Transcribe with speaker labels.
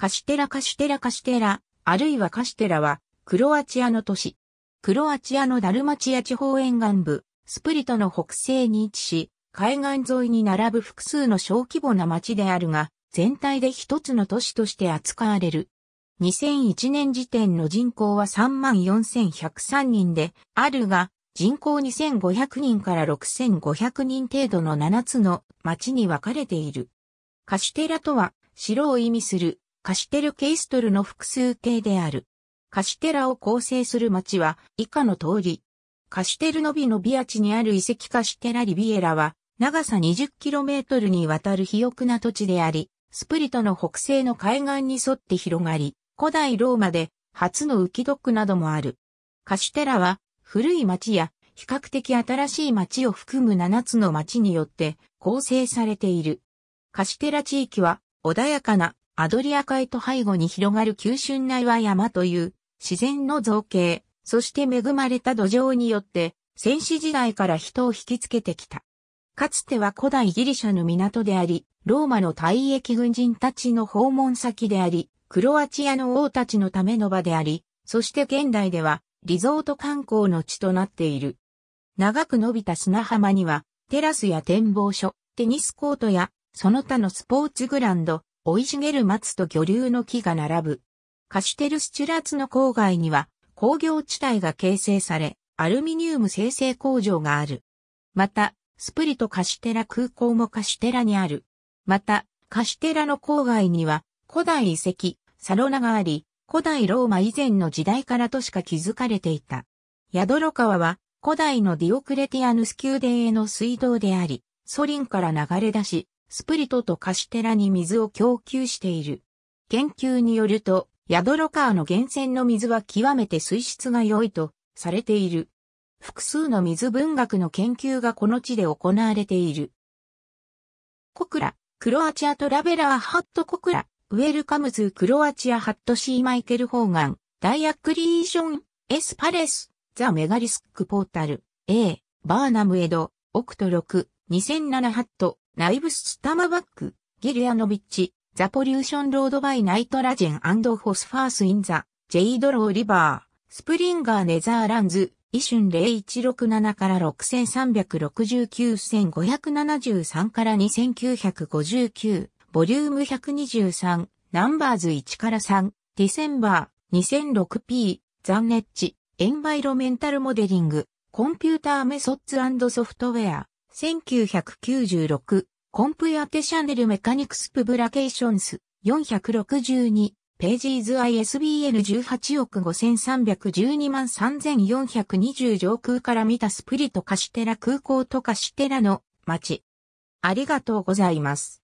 Speaker 1: カシテラカシテラカシテラ、あるいはカシテラは、クロアチアの都市。クロアチアのダルマチア地方沿岸部、スプリトの北西に位置し、海岸沿いに並ぶ複数の小規模な町であるが、全体で一つの都市として扱われる。2001年時点の人口は34,103人で、あるが、人口2500人から6500人程度の7つの町に分かれている。カシュテラとは、城を意味するカシテル・ケイストルの複数形である。カシテラを構成する町は以下の通り。カシテルのビのビア地にある遺跡カシテラ・リビエラは長さ 20km にわたる肥沃な土地であり、スプリトの北西の海岸に沿って広がり、古代ローマで初の浮きドックなどもある。カシテラは古い町や比較的新しい町を含む7つの町によって構成されている。カシテラ地域は穏やかなアドリア海と背後に広がる急峻な岩山という自然の造形、そして恵まれた土壌によって先史時代から人を引きつけてきた。かつては古代ギリシャの港であり、ローマの退役軍人たちの訪問先であり、クロアチアの王たちのための場であり、そして現代ではリゾート観光の地となっている。長く伸びた砂浜には、テラスや展望所、テニスコートや、その他のスポーツグランド、生い茂る松と魚流の木が並ぶ。カシュテルスチュラーツの郊外には工業地帯が形成され、アルミニウム生成工場がある。また、スプリとカシュテラ空港もカシュテラにある。また、カシュテラの郊外には古代遺跡、サロナがあり、古代ローマ以前の時代からとしか築かれていた。ヤドロ川は古代のディオクレティアヌス宮殿への水道であり、ソリンから流れ出し、スプリトとカシテラに水を供給している。研究によると、ヤドロカーの源泉の水は極めて水質が良いとされている。複数の水文学の研究がこの地で行われている。コクラ、クロアチアトラベラーハットコクラ、ウェルカムズクロアチアハットシーマイケルホーガン、ダイアクリーション、エスパレス、ザメガリスックポータル、A、バーナムエド、オクト6、2007ハット、ナイブスタマバック、ギリアノビッチ、ザポリューションロードバイナイトラジェンホスファースインザ、ジェイドローリバー、スプリンガーネザーランズ、イシュン0167から6369、5 7 3から2959、ボリューム123、ナンバーズ1から3、ディセンバー 2006P、ザンネッチ、エンバイロメンタルモデリング、コンピューターメソッツソフトウェア、1996、コンプヤテシャネルメカニクスプブラケーションス、462、ページーズ ISBN18 億5312万3420上空から見たスプリトカシテラ空港とカシテラの街。ありがとうございます。